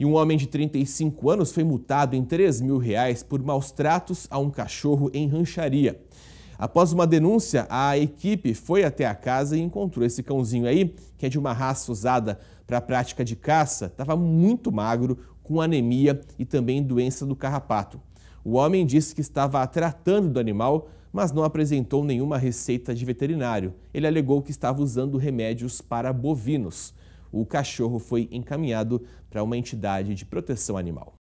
E um homem de 35 anos foi multado em 3 mil reais por maus tratos a um cachorro em rancharia. Após uma denúncia, a equipe foi até a casa e encontrou esse cãozinho aí, que é de uma raça usada para a prática de caça. Estava muito magro, com anemia e também doença do carrapato. O homem disse que estava tratando do animal, mas não apresentou nenhuma receita de veterinário. Ele alegou que estava usando remédios para bovinos o cachorro foi encaminhado para uma entidade de proteção animal.